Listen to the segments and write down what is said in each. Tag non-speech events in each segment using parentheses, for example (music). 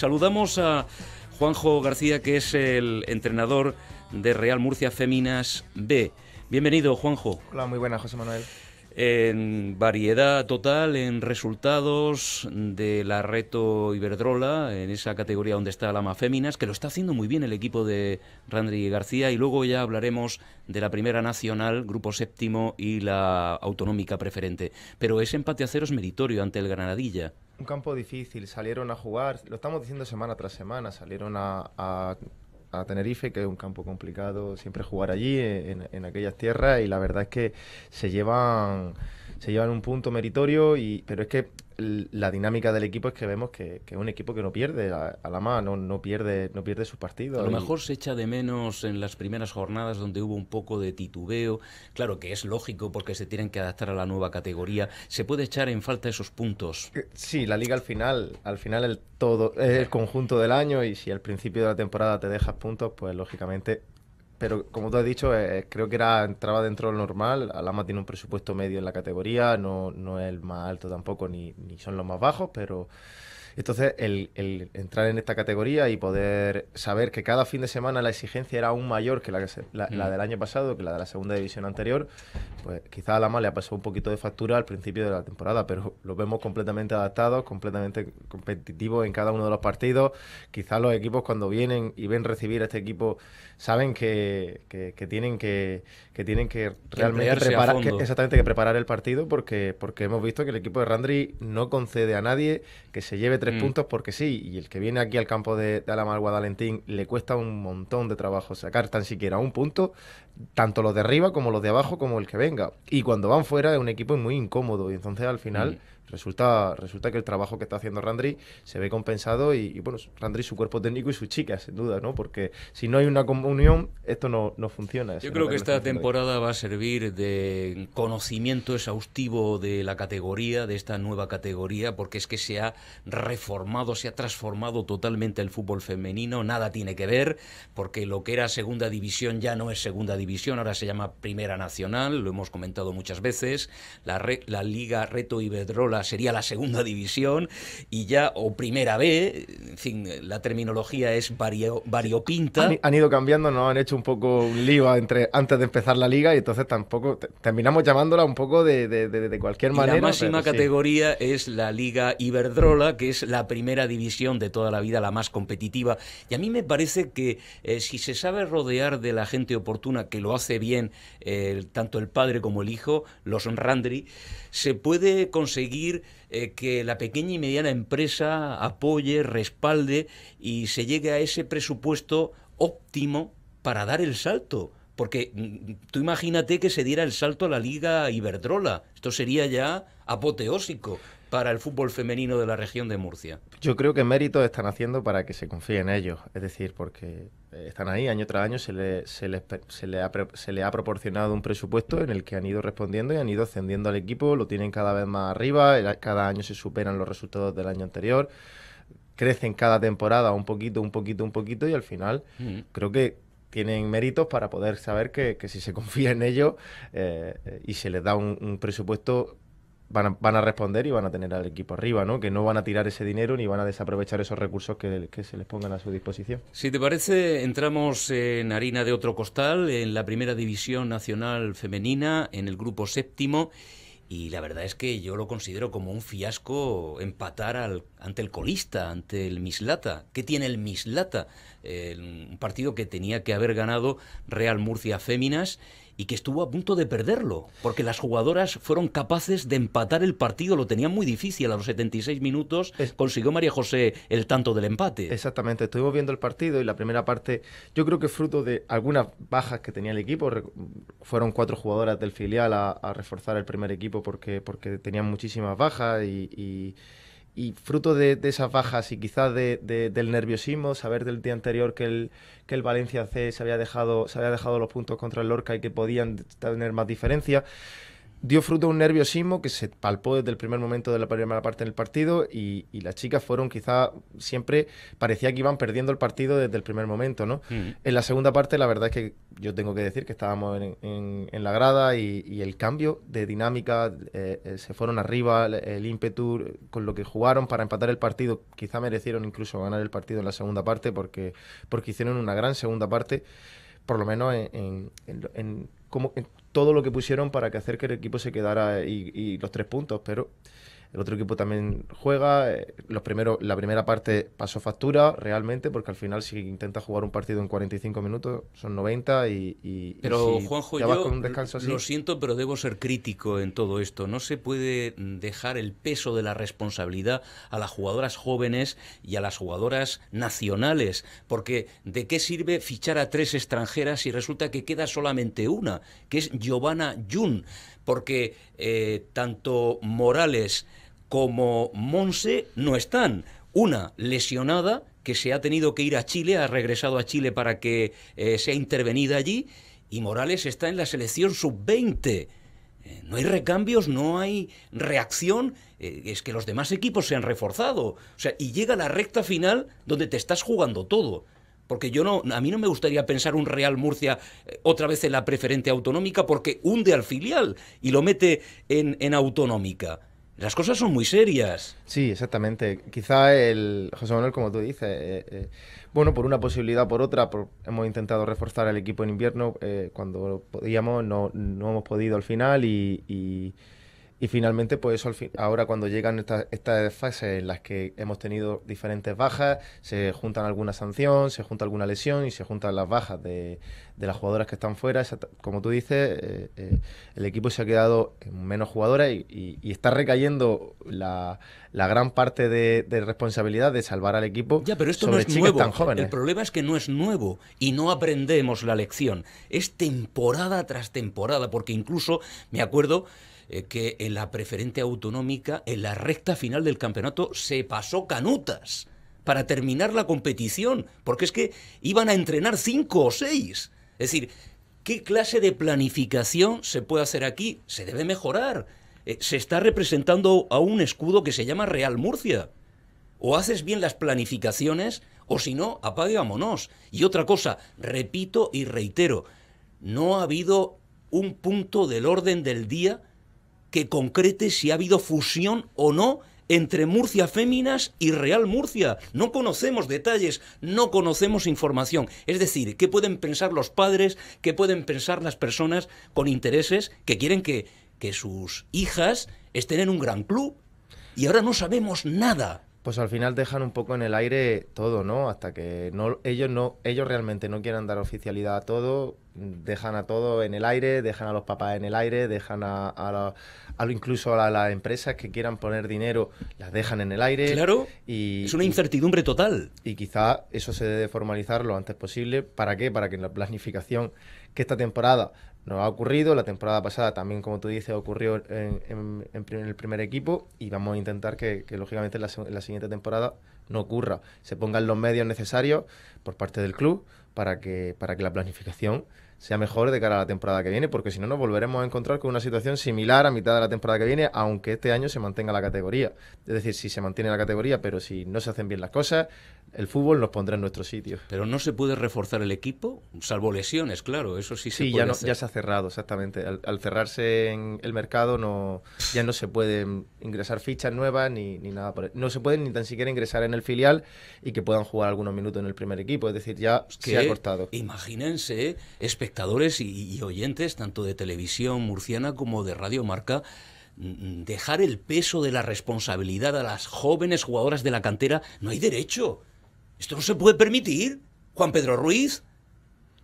Saludamos a Juanjo García, que es el entrenador de Real Murcia Féminas B. Bienvenido, Juanjo. Hola, muy buena, José Manuel. En variedad total, en resultados de la Reto Iberdrola, en esa categoría donde está la más Féminas, que lo está haciendo muy bien el equipo de Randri García, y luego ya hablaremos de la Primera Nacional, Grupo Séptimo y la Autonómica Preferente. Pero ese empate a cero es meritorio ante el Granadilla un campo difícil, salieron a jugar, lo estamos diciendo semana tras semana, salieron a, a, Tenerife, que es un campo complicado siempre jugar allí, en, en, aquellas tierras, y la verdad es que se llevan se llevan un punto meritorio, y, pero es que la dinámica del equipo es que vemos que, es un equipo que no pierde a, la mano, no pierde, no pierde sus partidos. A lo mejor se echa de menos en las primeras jornadas donde hubo un poco de titubeo. Claro que es lógico porque se tienen que adaptar a la nueva categoría. Se puede echar en falta esos puntos. Eh, sí, la liga al final, al final el todo es el conjunto del año y si al principio de la temporada te dejas puntos, pues lógicamente pero como tú has dicho, eh, eh, creo que era entraba dentro del normal. Alama tiene un presupuesto medio en la categoría, no, no es el más alto tampoco, ni, ni son los más bajos, pero entonces, el, entrar en esta categoría y poder saber que cada fin de semana la exigencia era aún mayor que la, que la, mm. del año pasado, que la de la segunda división anterior, pues quizá a más le ha pasado un poquito de factura al principio de la temporada, pero lo vemos completamente adaptados, completamente competitivo en cada uno de los partidos. Quizá los equipos cuando vienen y ven recibir a este equipo saben que, que, tienen que, que tienen que realmente preparar, exactamente que preparar el partido porque, porque hemos visto que el equipo de Randri no concede a nadie que se lleve tres puntos porque sí, y el que viene aquí al campo de, de Alamar Guadalentín le cuesta un montón de trabajo sacar tan siquiera un punto, tanto los de arriba como los de abajo como el que venga. Y cuando van fuera es un equipo muy incómodo y entonces al final... Mm resulta, resulta que el trabajo que está haciendo Randri se ve compensado y, bueno, Randri, su cuerpo técnico y sus chicas, sin duda, ¿no? Porque si no hay una comunión, esto no, no funciona. Yo creo que esta temporada va a servir de conocimiento exhaustivo de la categoría, de esta nueva categoría, porque es que se ha reformado, se ha transformado totalmente el fútbol femenino, nada tiene que ver, porque lo que era segunda división ya no es segunda división, ahora se llama Primera Nacional, lo hemos comentado muchas veces, la, la Liga Reto Bedrola sería la segunda división y ya, o primera B, en fin, la terminología es variopinta. Han, ido cambiando, nos han hecho un poco un lío entre, antes de empezar la liga y entonces tampoco terminamos llamándola un poco de, cualquier manera. la máxima categoría es la Liga Iberdrola, que es la primera división de toda la vida, la más competitiva. Y a mí me parece que eh, si se sabe rodear de la gente oportuna, que lo hace bien eh, tanto el padre como el hijo, los Randri, se puede conseguir eh, que la pequeña y mediana empresa apoye, respalde y se llegue a ese presupuesto óptimo para dar el salto. Porque mm, tú imagínate que se diera el salto a la Liga Iberdrola. Esto sería ya apoteósico para el fútbol femenino de la región de Murcia? Yo creo que méritos están haciendo para que se confíe en ellos, es decir, porque eh, están ahí año tras año, se se les, se le ha, proporcionado un presupuesto en el que han ido respondiendo y han ido ascendiendo al equipo, lo tienen cada vez más arriba, cada año se superan los resultados del año anterior crecen cada temporada un poquito, un poquito, un poquito y al final mm. creo que tienen méritos para poder saber que, si se (laughs) confía en ellos eh, eh, y se les da un, presupuesto van a, responder y van a tener al equipo arriba, ¿no? Que no van a tirar ese dinero ni van a desaprovechar esos recursos que, se les pongan a su disposición. Si te parece, entramos en harina de otro costal, en la primera división nacional femenina, en el grupo séptimo. Y la verdad es que yo lo considero como un fiasco empatar al, ante el colista, ante el Mislata. ¿Qué tiene el Mislata? Eh, un partido que tenía que haber ganado Real Murcia Féminas y que estuvo a punto de perderlo, porque las jugadoras fueron capaces de empatar el partido, lo tenían muy difícil, a los 76 minutos consiguió María José el tanto del empate. Exactamente, estuvimos viendo el partido y la primera parte, yo creo que fruto de algunas bajas que tenía el equipo, fueron cuatro jugadoras del filial a, reforzar el primer equipo porque, porque tenían muchísimas bajas y y fruto de, esas bajas y quizás de, del nerviosismo, saber del día anterior que el, que el Valencia C se había, dejado, se había dejado los puntos contra el Lorca y que podían tener más diferencia, dio fruto a un nerviosismo que se palpó desde el primer momento de la primera parte del partido y, las chicas fueron quizá siempre parecía que iban perdiendo el partido desde el primer momento, ¿no? Mm. En la segunda parte la verdad es que yo tengo que decir que estábamos en, la grada y, el cambio de dinámica, eh, eh, se fueron arriba, el, ímpetu con lo que jugaron para empatar el partido, quizá merecieron incluso ganar el partido en la segunda parte porque, porque hicieron una gran segunda parte, por lo menos en, en en todo lo que pusieron para que hacer que el equipo se quedara y, y los tres puntos, pero el otro equipo también juega. Eh, los primeros, la primera parte pasó factura realmente, porque al final si intenta jugar un partido en 45 minutos son 90 y... pero Juanjo, yo lo siento, pero debo ser crítico en todo esto. No se puede mm, dejar el peso de la responsabilidad a las jugadoras jóvenes y a las jugadoras nacionales, porque ¿de qué sirve fichar a tres extranjeras si resulta que queda solamente una, que es Giovanna Jun? porque eh, tanto Morales como Monse no están. Una lesionada, que se ha tenido que ir a Chile, ha regresado a Chile para que eh, sea intervenida allí, y Morales está en la selección sub-20. Eh, no hay recambios, no hay reacción, es que los demás equipos se han reforzado. O sea, y llega la recta final donde te estás jugando todo. Porque yo no, a mí no me gustaría pensar un Real Murcia eh, otra vez en la preferente autonómica porque hunde al filial y lo mete en, autonómica. Las cosas son muy serias. Sí, exactamente. Quizá el José Manuel, como tú dices, eh, eh, bueno, por una posibilidad, por otra, hemos intentado reforzar el equipo en invierno cuando podíamos, no, hemos podido al final y y finalmente, pues eso fin ahora cuando llegan estas fases en las que hemos tenido diferentes bajas, se juntan alguna sanción, se junta alguna lesión y se juntan las bajas de, de las jugadoras que están fuera. Como tú dices, eh, eh, el equipo se ha quedado menos jugadoras y, está recayendo la, la gran parte de, responsabilidad de salvar al equipo. Ya, pero esto sobre no es nuevo. Tan jóvenes. El problema es que no es nuevo y no aprendemos la lección. Es temporada tras temporada, porque incluso me acuerdo eh, que en la preferente autonómica, en la recta final del campeonato, se pasó canutas para terminar la competición, porque es que iban a entrenar cinco o seis. Es decir, ¿qué clase de planificación se puede hacer aquí? Se debe mejorar. Eh, se está representando a un escudo que se llama Real Murcia. O haces bien las planificaciones, o si no, apague, Y otra cosa, repito y reitero, no ha habido un punto del orden del día que concrete si ha habido fusión o no entre Murcia Féminas y Real Murcia. No conocemos detalles, no conocemos información. Es decir, ¿qué pueden pensar los padres? ¿Qué pueden pensar las personas con intereses que quieren que, que sus hijas estén en un gran club? Y ahora no sabemos nada pues al final dejan un poco en el aire todo, ¿no? Hasta que no, ellos, no, ellos realmente no quieran dar oficialidad a todo, dejan a todo en el aire, dejan a los papás en el aire, dejan a, incluso a, las empresas que quieran poner dinero, las dejan en el aire. Claro, y, es una incertidumbre total. Y quizá eso se debe formalizar lo antes posible. ¿Para qué? Para que en la planificación que esta temporada nos ha ocurrido, la temporada pasada también, como tú dices, ocurrió en, en, el primer equipo y vamos a intentar que, lógicamente, la, siguiente temporada no ocurra. Se pongan los medios necesarios por parte del club para que, para que la planificación sea mejor de cara a la temporada que viene, porque si no nos volveremos a encontrar con una situación similar a mitad de la temporada que viene, aunque este año se mantenga la categoría. Es decir, si se mantiene la categoría, pero si no se hacen bien las cosas, el fútbol nos pondrá en nuestro sitio. Pero no se puede reforzar el equipo, salvo lesiones, claro, eso sí, se puede. Sí, ya, ya se ha cerrado, exactamente. Al, cerrarse en el mercado no, ya no se pueden ingresar fichas nuevas ni, nada por No se pueden ni tan siquiera ingresar en el filial y que puedan jugar algunos minutos en el primer equipo, es decir, ya se ha cortado. Imagínense, eh, espectadores y oyentes, tanto de televisión murciana como de Radio Marca, dejar el peso de la responsabilidad a las jóvenes jugadoras de la cantera, no hay derecho. Esto no se puede permitir, Juan Pedro Ruiz.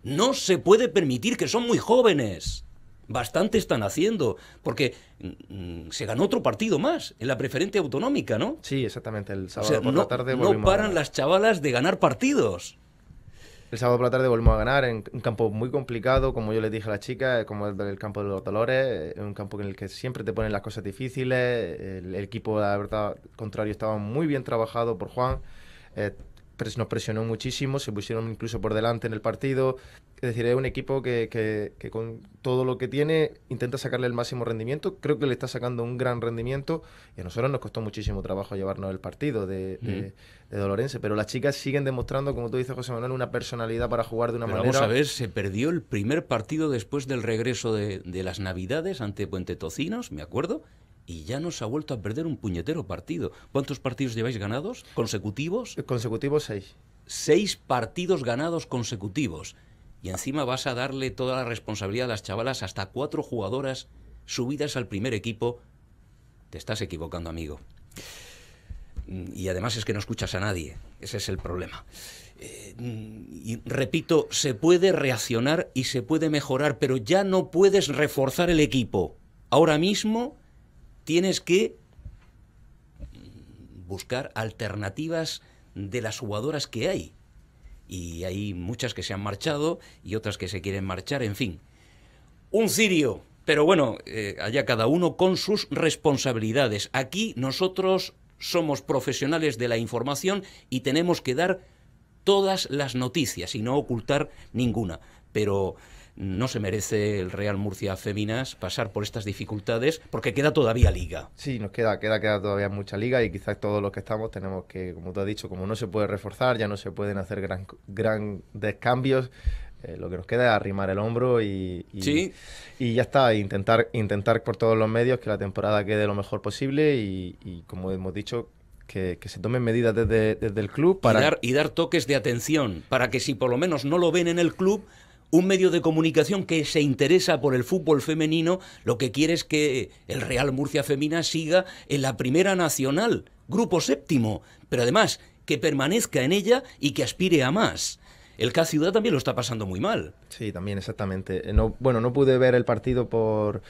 No se puede permitir que son muy jóvenes. Bastante están haciendo, porque mm, mm, se ganó otro partido más en la preferente autonómica, ¿no? Sí, exactamente. El sábado por la tarde No paran las chavalas de ganar partidos. El sábado por la tarde volvimos a ganar en un campo muy complicado, como yo les dije a las chicas, como el del campo de los dolores, eh, un campo en el que siempre te ponen las cosas difíciles. El, equipo, la verdad, contrario, estaba muy bien trabajado por Juan. Eh, nos presionó muchísimo, se pusieron incluso por delante en el partido. Es decir, es un equipo que, que, con todo lo que tiene intenta sacarle el máximo rendimiento. Creo que le está sacando un gran rendimiento y a nosotros nos costó muchísimo trabajo llevarnos el partido de, Dolorense. Pero las chicas siguen demostrando, como tú dices, José Manuel, una personalidad para jugar de una manera. Vamos a ver, se perdió el primer partido después del regreso de, de las Navidades ante Puente Tocinos, me acuerdo y ya nos ha vuelto a perder un puñetero partido. ¿Cuántos partidos lleváis ganados? ¿Consecutivos? Consecutivos seis. Seis partidos ganados consecutivos. Y encima vas a darle toda la responsabilidad a las chavalas, hasta cuatro jugadoras subidas al primer equipo. Te estás equivocando, amigo. Y además es que no escuchas a nadie. Ese es el problema. Eh, y repito, se puede reaccionar y se puede mejorar, pero ya no puedes reforzar el equipo. Ahora mismo tienes que buscar alternativas de las jugadoras que hay. Y hay muchas que se han marchado y otras que se quieren marchar, en fin. Un cirio, pero bueno, eh, allá cada uno con sus responsabilidades. Aquí nosotros somos profesionales de la información y tenemos que dar todas las noticias y no ocultar ninguna. Pero no se merece el Real Murcia Feminas pasar por estas dificultades porque queda todavía liga. Sí, nos queda, queda, queda todavía mucha liga y quizás todos los que estamos tenemos que, como tú has dicho, como no se puede reforzar, ya no se pueden hacer gran, grandes cambios. Eh, lo que nos queda es arrimar el hombro y, y, ¿Sí? y, ya está, intentar, intentar por todos los medios que la temporada quede lo mejor posible y, como hemos dicho, que, se tomen medidas desde, el club para... y dar, toques de atención, para que si por lo menos no lo ven en el club, un medio de comunicación que se interesa por el fútbol femenino lo que quiere es que el Real Murcia Femina siga en la primera nacional, grupo séptimo, pero además que permanezca en ella y que aspire a más. El CA Ciudad también lo está pasando muy mal. Sí, también, exactamente. bueno, no pude ver el partido por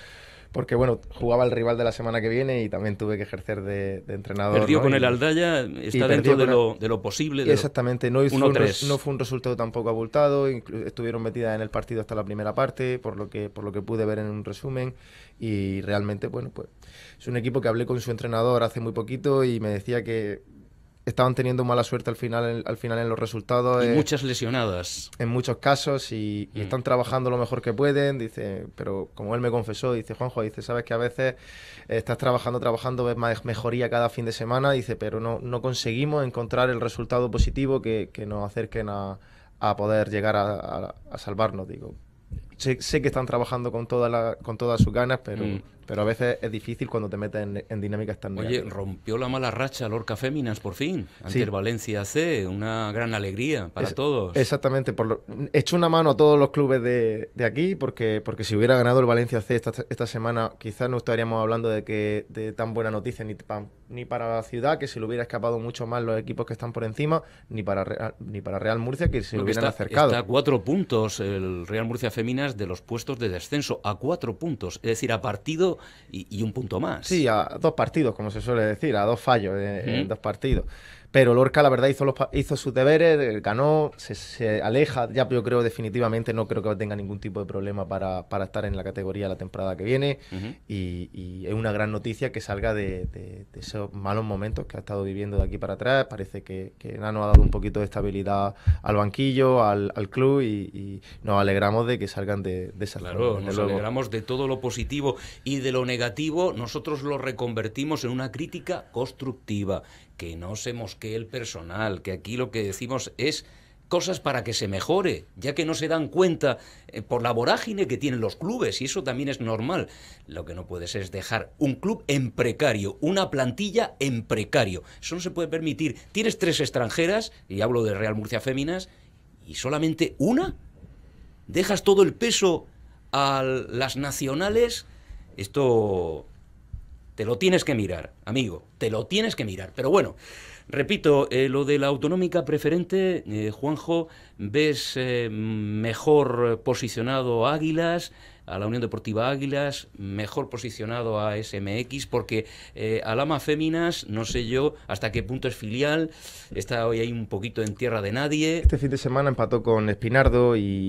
porque bueno, jugaba el rival de la semana que viene y también tuve que ejercer de, entrenador. Perdió con el Aldaya, está dentro de, lo, posible. exactamente, no, fue un, no fue un resultado tampoco abultado, estuvieron metidas en el partido hasta la primera parte, por lo que, por lo que pude ver en un resumen, y realmente, bueno, pues es un equipo que hablé con su entrenador hace muy poquito y me decía que estaban teniendo mala suerte al final, en, al final en los resultados. Y eh, muchas lesionadas. En muchos casos y, mm. están trabajando lo mejor que pueden. Dice, pero como él me confesó, dice Juanjo, dice, sabes que a veces eh, estás trabajando, trabajando, ves más mejoría cada fin de semana. Dice, pero no, no conseguimos encontrar el resultado positivo que, que nos acerquen a, a poder llegar a, a, salvarnos, digo. Sé, que están trabajando con, toda con todas sus ganas, pero mm. Pero a veces es difícil cuando te metes en, dinámicas tan Oye, rompió la mala racha Lorca Féminas por fin, ante el Valencia C, una gran alegría para todos. Exactamente, por hecho una mano a todos los clubes de, aquí, porque, porque si hubiera ganado el Valencia C esta, semana, quizás no estaríamos hablando de, que, de tan buena noticia ni, ni para la ciudad, que si le hubiera escapado mucho más los equipos que están por encima, ni para, Real, ni para Real Murcia, que se lo hubieran acercado. Está a cuatro puntos el Real Murcia Féminas de los puestos de descenso, a cuatro puntos, es decir, a partido y, un punto más. Sí, a dos partidos, como se suele decir, a dos fallos eh, en dos partidos. Pero Lorca, la verdad, hizo, los, hizo sus deberes, eh, ganó, se, aleja, ya yo creo definitivamente, no creo que tenga ningún tipo de problema para, estar en la categoría la temporada que viene. y, es una gran noticia que salga de, esos malos momentos que ha estado viviendo de aquí para atrás. Parece que, que Nano ha dado un poquito de estabilidad al banquillo, al, club, y, nos alegramos de que salgan de, de esa Claro, nos alegramos de todo lo positivo y de lo negativo. Nosotros lo reconvertimos en una crítica constructiva que no se mosquee el personal, que aquí lo que decimos es cosas para que se mejore, ya que no se dan cuenta eh, por la vorágine que tienen los clubes, y eso también es normal. Lo que no puedes es dejar un club en precario, una plantilla en precario. Eso no se puede permitir. Tienes tres extranjeras, y hablo de Real Murcia Féminas, y solamente una. Dejas todo el peso a las nacionales. Esto te lo tienes que mirar, amigo, te lo tienes que mirar. Pero bueno, repito, eh, lo de la autonómica preferente, eh, Juanjo, ¿ves eh, mejor posicionado Águilas? a la Unión Deportiva Águilas, mejor posicionado a SMX, porque eh, Alama Féminas, no sé yo hasta qué punto es filial, está hoy ahí un poquito en tierra de nadie. Este fin de semana empató con Espinardo y,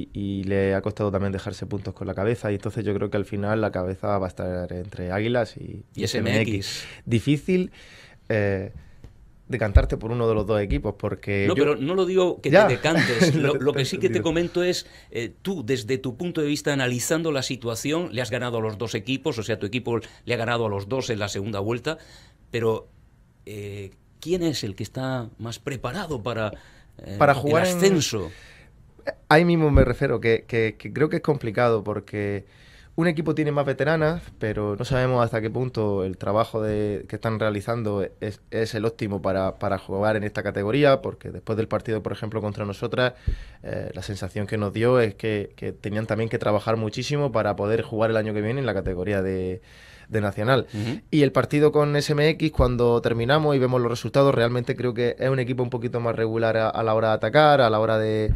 le ha costado también dejarse puntos con la cabeza, y entonces yo creo que al final la cabeza va a estar entre Águilas y, SMX. Difícil. Eh, decantarte por uno de los dos equipos, porque... No, pero no lo digo que te decantes, (laughs) lo, que sí que te comento es, eh, tú desde tu punto de vista analizando la situación, le has ganado a los dos equipos, o sea, tu equipo le ha ganado a los dos en la segunda vuelta, pero eh, ¿quién es el que está más preparado para, eh, para jugar el ascenso? Ahí mismo me refiero, que creo que es complicado porque... Un equipo tiene más veteranas, pero no sabemos hasta qué punto el trabajo que están realizando es, el óptimo para, jugar en esta categoría, porque después del partido, por ejemplo, contra nosotras, eh, la sensación que nos dio es que, tenían también que trabajar muchísimo para poder jugar el año que viene en la categoría de, Nacional. Y el partido con SMX, cuando terminamos y vemos los resultados, realmente creo que es un equipo un poquito más regular a, la hora de atacar, a la hora de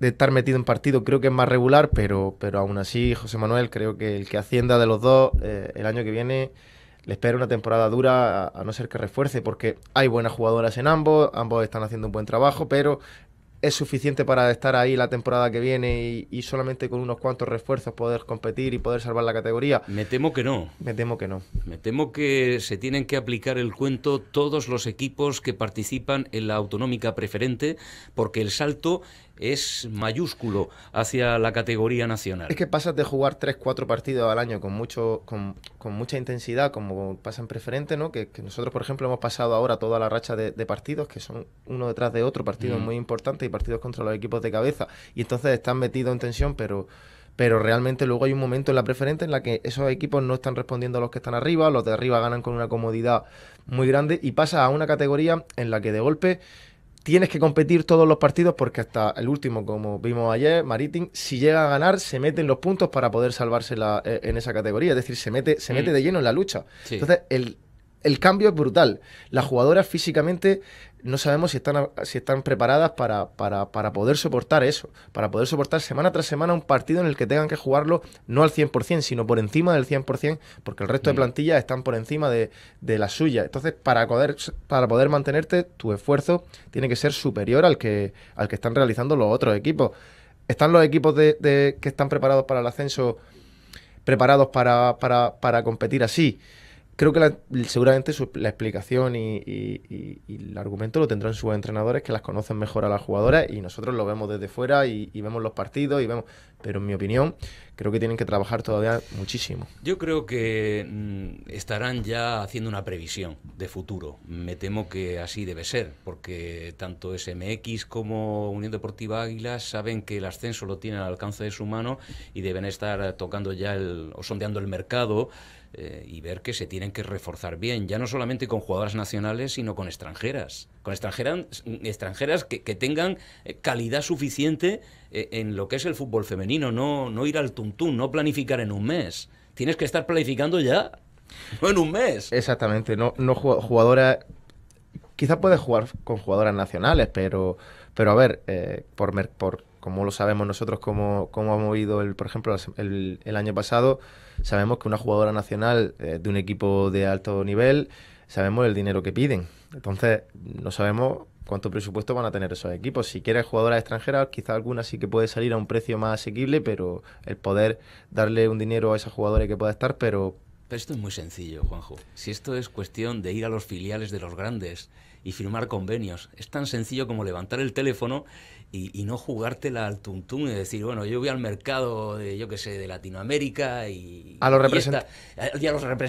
de estar metido en partido creo que es más regular, pero, pero aún así, José Manuel, creo que el que hacienda de los dos eh, el año que viene le espera una temporada dura, a, no ser que refuerce, porque hay buenas jugadoras en ambos, ambos están haciendo un buen trabajo, pero es suficiente para estar ahí la temporada que viene y, y solamente con unos cuantos refuerzos poder competir y poder salvar la categoría. Me temo que no. Me temo que no. Me temo que se tienen que aplicar el cuento todos los equipos que participan en la autonómica preferente, porque el salto es mayúsculo hacia la categoría nacional. Es que pasas de jugar 3-4 partidos al año con, mucho, con, mucha intensidad, como pasa en preferente, ¿no? Que, nosotros, por ejemplo, hemos pasado ahora toda la racha de, partidos, que son uno detrás de otro, partidos muy importantes y partidos contra los equipos de cabeza. Y entonces están metido en tensión, pero pero realmente luego hay un momento en la preferente en la que esos equipos no están respondiendo a los que están arriba, los de arriba ganan con una comodidad muy grande y pasa a una categoría en la que de golpe tienes que competir todos los partidos porque hasta el último, como vimos ayer, Maritín, si llega a ganar, se mete en los puntos para poder salvarse eh, en esa categoría. Es decir, se mete, se mete mm. de lleno en la lucha. Entonces, el el cambio es brutal. Las jugadoras físicamente no sabemos si están, si están preparadas para, poder soportar eso, para poder soportar semana tras semana un partido en el que tengan que jugarlo no al 100%, sino por encima del 100%, porque el resto de mm. plantillas están por encima de, la suya. Entonces, para poder, mantenerte, tu esfuerzo tiene que ser superior al que, al que están realizando los otros equipos. ¿Están los equipos de, que están preparados para el ascenso preparados para competir así? creo que seguramente la explicación y, el argumento lo tendrán sus entrenadores que las conocen mejor a las jugadoras y nosotros lo vemos desde fuera y, vemos los partidos y vemos, pero en mi opinión creo que tienen que trabajar todavía muchísimo. Yo creo que mm, estarán ya haciendo una previsión de futuro. Me temo que así debe ser, porque tanto SMX como Unión Deportiva Águilas saben que el ascenso lo tienen al alcance de su mano y deben estar tocando ya el, o sondeando el mercado eh, y ver que se tienen que reforzar bien, ya no solamente con jugadoras nacionales, sino con extranjeras. Con extranjeras, extranjeras que, tengan eh, calidad suficiente eh, en lo que es el fútbol femenino, no, no ir al tuntún, no planificar en un mes. Tienes que estar planificando ya, no en un mes. Exactamente, no, no jugadora quizás puedes jugar con jugadoras nacionales, pero, pero a ver, eh, por, por como lo sabemos nosotros, como, hemos ha movido, el, por ejemplo, el, el año pasado, sabemos que una jugadora nacional eh, de un equipo de alto nivel, sabemos el dinero que piden. Entonces, no sabemos cuánto presupuesto van a tener esos equipos. Si quieres jugadoras extranjeras, quizá alguna sí que puede salir a un precio más asequible, pero el poder darle un dinero a esas jugadoras que pueda estar, pero... Pero esto es muy sencillo, Juanjo. Si esto es cuestión de ir a los filiales de los grandes y firmar convenios, es tan sencillo como levantar el teléfono y, y, no jugártela al tuntún y decir, bueno, yo voy al mercado de, yo qué sé, de Latinoamérica y... A los, los representantes...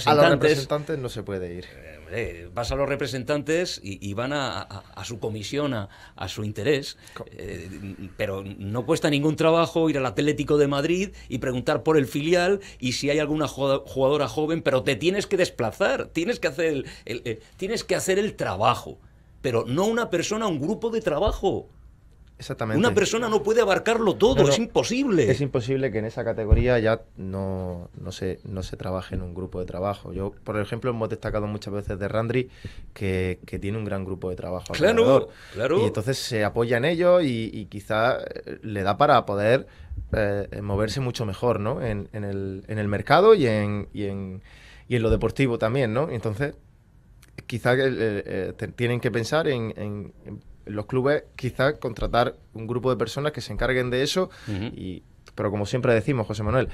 A los representantes no se puede ir. Eh, vas a los representantes y, van a, su comisión, a, su interés, eh, pero no cuesta ningún trabajo ir al Atlético de Madrid y preguntar por el filial y si hay alguna jugadora joven, pero te tienes que desplazar, tienes que hacer el, eh, tienes que hacer el trabajo, pero no una persona, un grupo de trabajo. Una persona no puede abarcarlo todo, es imposible. Es imposible que en esa categoría ya no, se, no se trabaje en un grupo de trabajo. Yo, por ejemplo, hemos destacado muchas veces de Randri que, tiene un gran grupo de trabajo. Claro, claro. Y entonces se apoya en ello y, y quizá eh, le da para poder eh, moverse mucho mejor ¿no? en, el, mercado y en, en, lo deportivo también. ¿no? Entonces, quizá eh, tienen que pensar en, los clubes quizás contratar un grupo de personas que se encarguen de eso, y, pero como siempre decimos, José Manuel,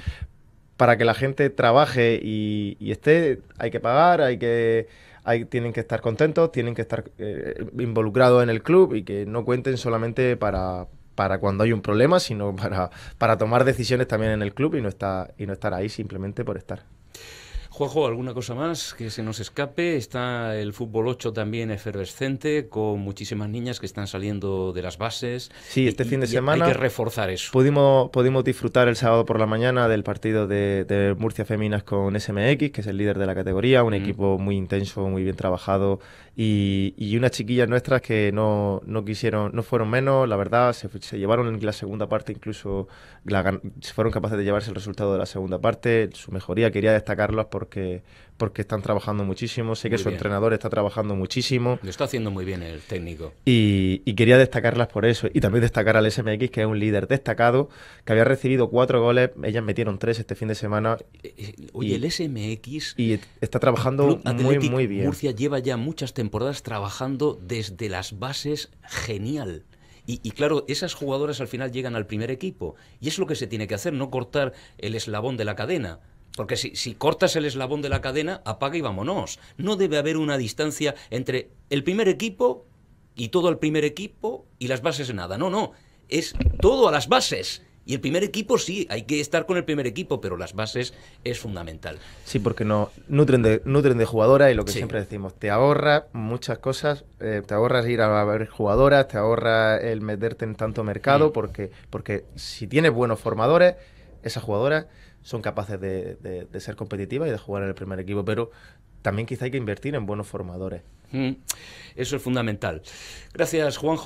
para que la gente trabaje y, esté, hay que pagar, hay que... Hay, tienen que estar contentos, tienen que estar eh, involucrados en el club y que no cuenten solamente para, para cuando hay un problema, sino para, para tomar decisiones también en el club y no, está, y no estar ahí simplemente por estar. Juanjo, ¿alguna cosa más que se nos escape? Está el fútbol 8 también efervescente, con muchísimas niñas que están saliendo de las bases. Sí, este fin de semana. Hay que reforzar eso. Pudimos, pudimos disfrutar el sábado por la mañana del partido de, Murcia Feminas con SMX, que es el líder de la categoría, un equipo muy intenso, muy bien trabajado, y, unas chiquillas nuestras que no, no, quisieron, no fueron menos, la verdad, se, llevaron en la segunda parte, incluso fueron capaces de llevarse el resultado de la segunda parte, su mejoría, quería destacarlas porque porque están trabajando muchísimo, sé que su entrenador está trabajando muchísimo. Lo está haciendo muy bien el técnico. Y, quería destacarlas por eso, y también destacar al SMX, que es un líder destacado, que había recibido cuatro goles, ellas metieron tres este fin de semana. Eh, eh, oye, el SMX... Y está trabajando muy, muy bien. Murcia lleva ya muchas temporadas trabajando desde las bases genial. y, claro, esas jugadoras al final llegan al primer equipo. Y es lo que se tiene que hacer, no cortar el eslabón de la cadena. Porque si, cortas el eslabón de la cadena, apaga y vámonos. No debe haber una distancia entre el primer equipo y todo el primer equipo y las bases nada. No, no. Es todo a las bases. Y el primer equipo sí, hay que estar con el primer equipo, pero las bases es fundamental. Sí, porque nutren de, nutren de jugadoras y lo que siempre decimos, te ahorra muchas cosas, eh, te ahorras ir a ver jugadoras, te ahorra el meterte en tanto mercado, mm. porque, porque si tienes buenos formadores, esas jugadoras son capaces de, ser competitivas y de jugar en el primer equipo, pero también quizá hay que invertir en buenos formadores. Mm. Eso es fundamental. Gracias, Juanjo.